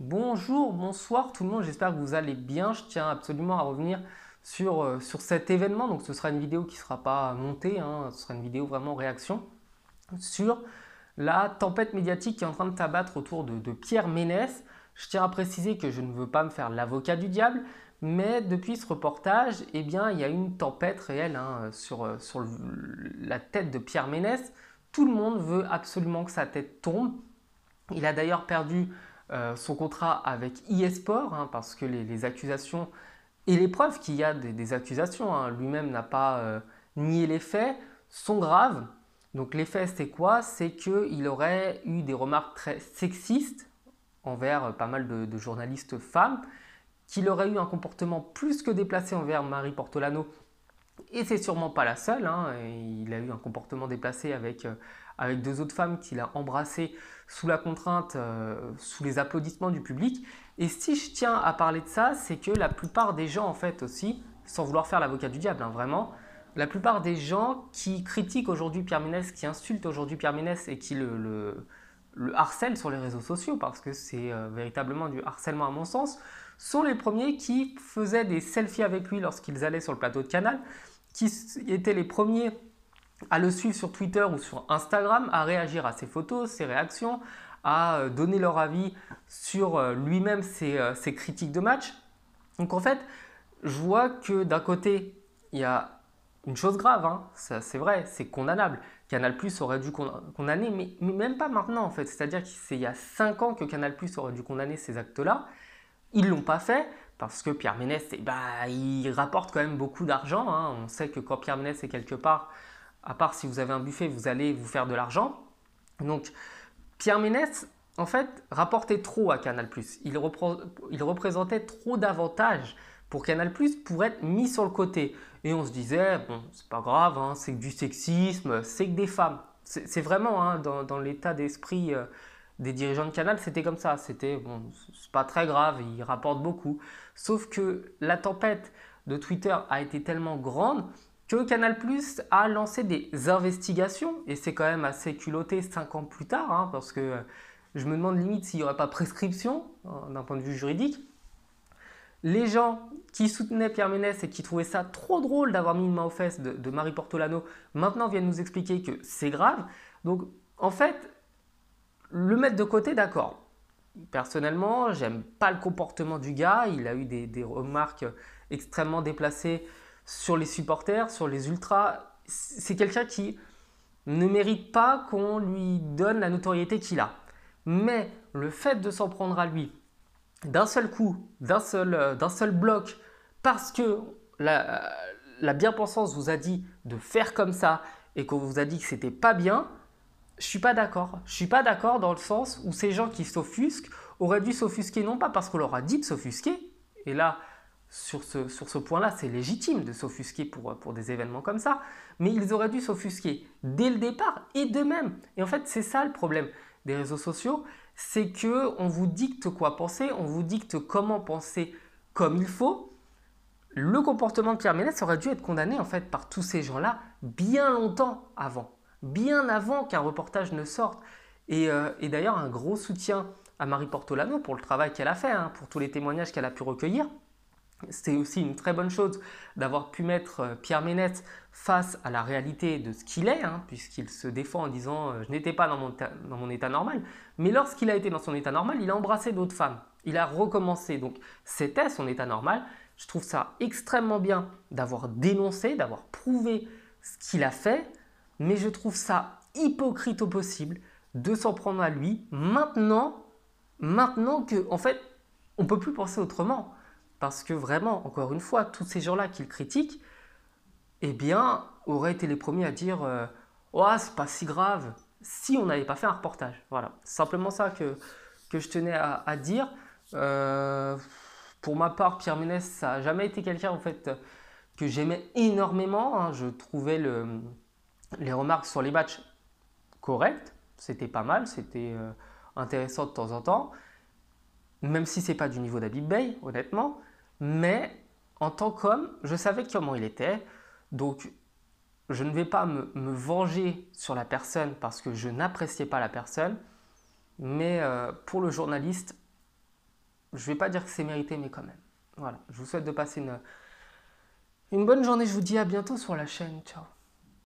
Bonjour, bonsoir tout le monde, j'espère que vous allez bien. Je tiens absolument à revenir sur, euh, sur cet événement. Donc ce sera une vidéo qui ne sera pas montée, hein. ce sera une vidéo vraiment réaction sur la tempête médiatique qui est en train de s'abattre autour de, Pierre Ménès. Je tiens à préciser que je ne veux pas me faire l'avocat du diable, mais depuis ce reportage, eh bien, il y a une tempête réelle hein, sur, euh, sur la tête de Pierre Ménès. Tout le monde veut absolument que sa tête tombe. Il a d'ailleurs perdu euh, son contrat avec eSport, hein, parce que les, accusations et les preuves qu'il y a des, accusations, hein, lui-même n'a pas euh, nié les faits, sont graves. Donc les faits, c'est quoi C'est qu'il aurait eu des remarques très sexistes envers euh, pas mal de journalistes femmes, qu'il aurait eu un comportement plus que déplacé envers Marie Portolano, et c'est sûrement pas la seule. Hein. Il a eu un comportement déplacé avec, euh, avec deux autres femmes qu'il a embrassées sous la contrainte, euh, sous les applaudissements du public. Et si je tiens à parler de ça, c'est que la plupart des gens, en fait, aussi, sans vouloir faire l'avocat du diable, hein, vraiment, la plupart des gens qui critiquent aujourd'hui Pierre Ménès, qui insultent aujourd'hui Pierre Ménès et qui le, harcèlent sur les réseaux sociaux, parce que c'est euh, véritablement du harcèlement à mon sens, sont les premiers qui faisaient des selfies avec lui lorsqu'ils allaient sur le plateau de Canal, qui étaient les premiers à le suivre sur Twitter ou sur Instagram, à réagir à ses photos, ses réactions, à euh, donner leur avis sur euh, lui-même euh, ses, critiques de match. Donc en fait, je vois que d'un côté, il y a une chose grave, hein, c'est vrai, c'est condamnable. Canal aurait dû condamner, mais, mais, même pas maintenant en fait. C'est-à-dire qu'il y a 5 ans que Canal aurait dû condamner ces actes-là. Ils ne l'ont pas fait parce que Pierre Ménès, eh ben, il rapporte quand même beaucoup d'argent. Hein. On sait que quand Pierre Ménès est quelque part, à part si vous avez un buffet, vous allez vous faire de l'argent. Donc, Pierre Ménès, en fait, rapportait trop à Canal+. Il, il représentait trop d'avantages pour Canal+, pour être mis sur le côté. Et on se disait, bon, c'est pas grave, hein, c'est que du sexisme, c'est que des femmes. C'est vraiment hein, dans, l'état d'esprit... Euh, des dirigeants de Canal, c'était comme ça. C'était, bon, c'est pas très grave, ils rapportent beaucoup. Sauf que la tempête de Twitter a été tellement grande que Canal Plus a lancé des investigations, et c'est quand même assez culotté cinq ans plus tard, hein, parce que je me demande limite s'il n'y aurait pas prescription hein, d'un point de vue juridique. Les gens qui soutenaient Pierre Ménès et qui trouvaient ça trop drôle d'avoir mis une main aux fesses de, de Marie Portolano, maintenant viennent nous expliquer que c'est grave. Donc en fait, le mettre de côté, d'accord. Personnellement, j'aime pas le comportement du gars. Il a eu des, remarques extrêmement déplacées sur les supporters, sur les ultras. C'est quelqu'un qui ne mérite pas qu'on lui donne la notoriété qu'il a. Mais le fait de s'en prendre à lui d'un seul coup, d'un seul, euh, d'un seul bloc, parce que la, la bien-pensance vous a dit de faire comme ça et qu'on vous a dit que c'était pas bien, je suis pas d'accord. Je suis pas d'accord dans le sens où ces gens qui s'offusquent auraient dû s'offusquer non pas parce qu'on leur a dit de s'offusquer, et là, sur ce, point-là, c'est légitime de s'offusquer pour, des événements comme ça, mais ils auraient dû s'offusquer dès le départ et d'eux-mêmes. Et en fait, c'est ça le problème des réseaux sociaux, c'est que on vous dicte quoi penser, on vous dicte comment penser comme il faut. Le comportement de Pierre Ménès aurait dû être condamné en fait par tous ces gens-là bien longtemps avant bien avant qu'un reportage ne sorte. Euh, et, d'ailleurs, un gros soutien à Marie Portolano pour le travail qu'elle a fait, hein, pour tous les témoignages qu'elle a pu recueillir. C'est aussi une très bonne chose d'avoir pu mettre euh, Pierre Ménette face à la réalité de ce qu'il est, hein, puisqu'il se défend en disant euh, Je n'étais pas dans mon, dans mon, état normal ⁇ Mais lorsqu'il a été dans son état normal, il a embrassé d'autres femmes. Il a recommencé. Donc c'était son état normal. Je trouve ça extrêmement bien d'avoir dénoncé, d'avoir prouvé ce qu'il a fait, mais je trouve ça hypocrite au possible de s'en prendre à lui maintenant, maintenant que, en fait, on peut plus penser autrement. Parce que vraiment, encore une fois, tous ces gens-là qu'il critique, critiquent, eh bien, auraient été les premiers à dire euh, Oh, c'est pas si grave si on n'avait pas fait un reportage. Voilà, simplement ça que, que je tenais à, dire. Euh, pour ma part, Pierre Ménès, ça n'a jamais été quelqu'un en fait, que j'aimais énormément. Hein. Je trouvais le, les remarques sur les matchs correctes, c'était pas mal, c'était euh, intéressant de temps en temps, même si c'est pas du niveau d'Abib Bay, honnêtement, mais en tant qu'homme, je savais comment il était, donc je ne vais pas me, venger sur la personne parce que je n'appréciais pas la personne, mais euh, pour le journaliste, je ne vais pas dire que c'est mérité, mais quand même. Voilà, je vous souhaite de passer une bonne journée, je vous dis à bientôt sur la chaîne, ciao